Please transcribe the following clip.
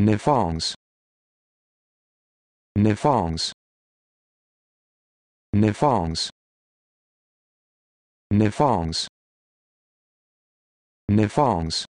Nifongs. Nifongs. Nifongs. Nifongs. Nifongs.